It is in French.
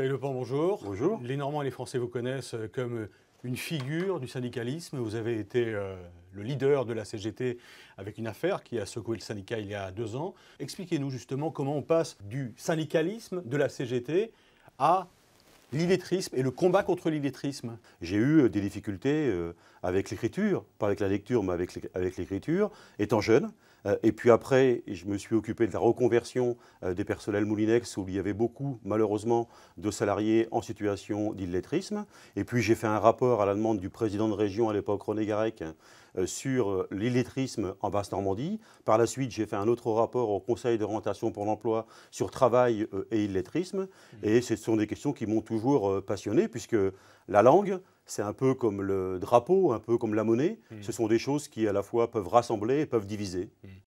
Thierry bonjour. Bonjour. Les Normands et les Français vous connaissent comme une figure du syndicalisme. Vous avez été euh, le leader de la CGT avec une affaire qui a secoué le syndicat il y a deux ans. Expliquez-nous justement comment on passe du syndicalisme de la CGT à l'illettrisme et le combat contre l'illettrisme. J'ai eu euh, des difficultés euh, avec l'écriture, pas avec la lecture, mais avec l'écriture, étant jeune. Euh, et puis après, je me suis occupé de la reconversion des personnels Moulinex, où il y avait beaucoup, malheureusement, de salariés en situation d'illettrisme. Et puis j'ai fait un rapport à la demande du président de région à l'époque, René Garec, sur l'illettrisme en Basse-Normandie. Par la suite, j'ai fait un autre rapport au Conseil d'orientation pour l'emploi sur travail et illettrisme. Mmh. Et ce sont des questions qui m'ont toujours euh, passionné, puisque la langue, c'est un peu comme le drapeau, un peu comme la monnaie. Mm. Ce sont des choses qui, à la fois, peuvent rassembler et peuvent diviser. Mm.